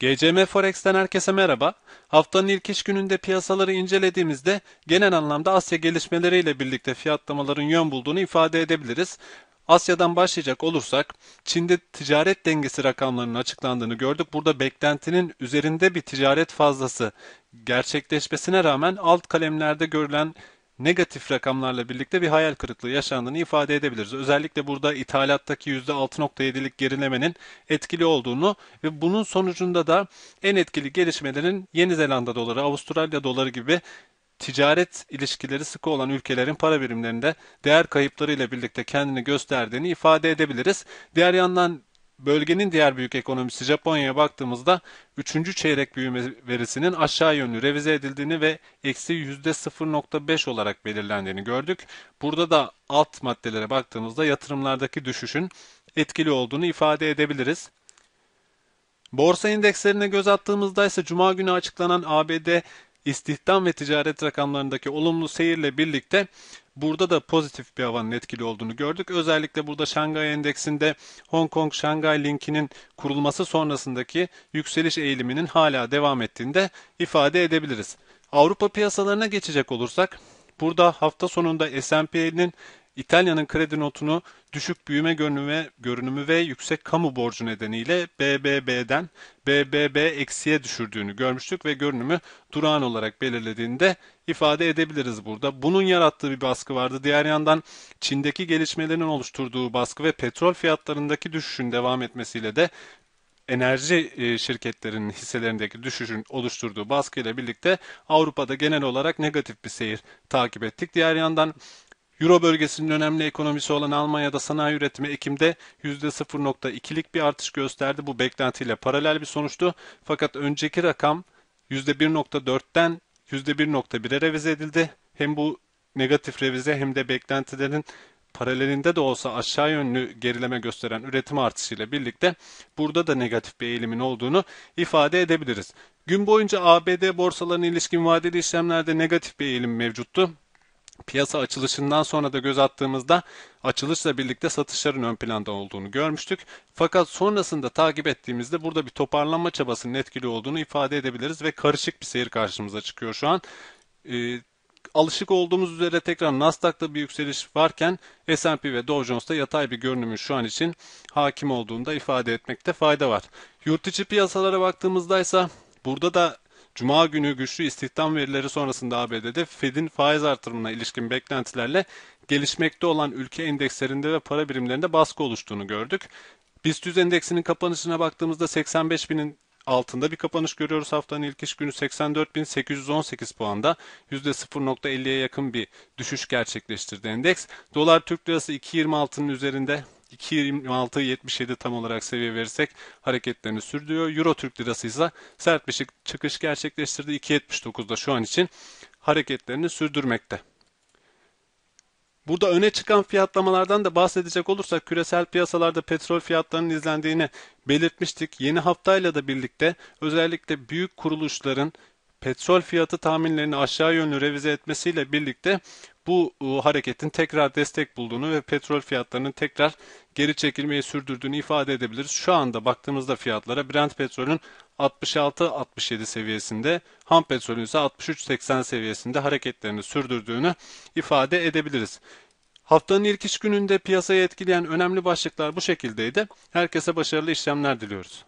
GCM Forex'ten herkese merhaba. Haftanın ilk iş gününde piyasaları incelediğimizde genel anlamda Asya gelişmeleriyle birlikte fiyatlamaların yön bulduğunu ifade edebiliriz. Asya'dan başlayacak olursak Çin'de ticaret dengesi rakamlarının açıklandığını gördük. Burada beklentinin üzerinde bir ticaret fazlası gerçekleşmesine rağmen alt kalemlerde görülen negatif rakamlarla birlikte bir hayal kırıklığı yaşandığını ifade edebiliriz. Özellikle burada ithalattaki %6.7'lik gerilemenin etkili olduğunu ve bunun sonucunda da en etkili gelişmelerin Yeni Zelanda doları, Avustralya doları gibi ticaret ilişkileri sıkı olan ülkelerin para birimlerinde değer kayıpları ile birlikte kendini gösterdiğini ifade edebiliriz. Diğer yandan Bölgenin diğer büyük ekonomisi Japonya'ya baktığımızda 3. çeyrek büyüme verisinin aşağı yönlü revize edildiğini ve eksi %0.5 olarak belirlendiğini gördük. Burada da alt maddelere baktığımızda yatırımlardaki düşüşün etkili olduğunu ifade edebiliriz. Borsa endekslerine göz attığımızda ise Cuma günü açıklanan ABD istihdam ve ticaret rakamlarındaki olumlu seyirle birlikte burada da pozitif bir havanın etkili olduğunu gördük. Özellikle burada Şangay Endeksinde Hong Kong Şangay Linkinin kurulması sonrasındaki yükseliş eğiliminin hala devam ettiğini de ifade edebiliriz. Avrupa piyasalarına geçecek olursak burada hafta sonunda S&P'nin İtalya'nın kredi notunu düşük büyüme görünümü, görünümü ve yüksek kamu borcu nedeniyle BBB'den BBB eksiye düşürdüğünü görmüştük ve görünümü durağan olarak belirlediğinde ifade edebiliriz burada. Bunun yarattığı bir baskı vardı. Diğer yandan Çin'deki gelişmelerin oluşturduğu baskı ve petrol fiyatlarındaki düşüşün devam etmesiyle de enerji e, şirketlerinin hisselerindeki düşüşün oluşturduğu baskıyla birlikte Avrupa'da genel olarak negatif bir seyir takip ettik. Diğer yandan Euro bölgesinin önemli ekonomisi olan Almanya'da sanayi üretimi Ekim'de %0.2'lik bir artış gösterdi. Bu beklentiyle paralel bir sonuçtu. Fakat önceki rakam %1.4'ten %1.1'e revize edildi. Hem bu negatif revize hem de beklentilerin paralelinde de olsa aşağı yönlü gerileme gösteren üretim artışıyla birlikte burada da negatif bir eğilimin olduğunu ifade edebiliriz. Gün boyunca ABD borsalarına ilişkin vadeli işlemlerde negatif bir eğilim mevcuttu. Piyasa açılışından sonra da göz attığımızda açılışla birlikte satışların ön planda olduğunu görmüştük. Fakat sonrasında takip ettiğimizde burada bir toparlanma çabasının etkili olduğunu ifade edebiliriz ve karışık bir seyir karşımıza çıkıyor şu an. Ee, alışık olduğumuz üzere tekrar Nasdaq'ta bir yükseliş varken S&P ve Dow Jones'ta yatay bir görünümün şu an için hakim olduğunda ifade etmekte fayda var. Yurt içi piyasalara baktığımızda ise burada da Cuma günü güçlü istihdam verileri sonrasında ABD'de Fed'in faiz artırımına ilişkin beklentilerle gelişmekte olan ülke endekslerinde ve para birimlerinde baskı oluştuğunu gördük. BIST endeksinin kapanışına baktığımızda 85 binin altında bir kapanış görüyoruz. Haftanın ilk iş günü 84.818 puanda %0.50'ye yakın bir düşüş gerçekleştirdi endeks. Dolar Türk Lirası 2.26'nın üzerinde 2.26.77 tam olarak seviye verirsek hareketlerini sürdürüyor. Euro Türk Lirası ise sert bir çıkış gerçekleştirdi. 2.79'da şu an için hareketlerini sürdürmekte. Burada öne çıkan fiyatlamalardan da bahsedecek olursak küresel piyasalarda petrol fiyatlarının izlendiğini belirtmiştik. Yeni haftayla da birlikte özellikle büyük kuruluşların petrol fiyatı tahminlerini aşağı yönlü revize etmesiyle birlikte bu e, hareketin tekrar destek bulduğunu ve petrol fiyatlarının tekrar geri çekilmeyi sürdürdüğünü ifade edebiliriz. Şu anda baktığımızda fiyatlara Brent petrolün 66-67 seviyesinde, ham petrolün ise 63-80 seviyesinde hareketlerini sürdürdüğünü ifade edebiliriz. Haftanın ilk iş gününde piyasayı etkileyen önemli başlıklar bu şekildeydi. Herkese başarılı işlemler diliyoruz.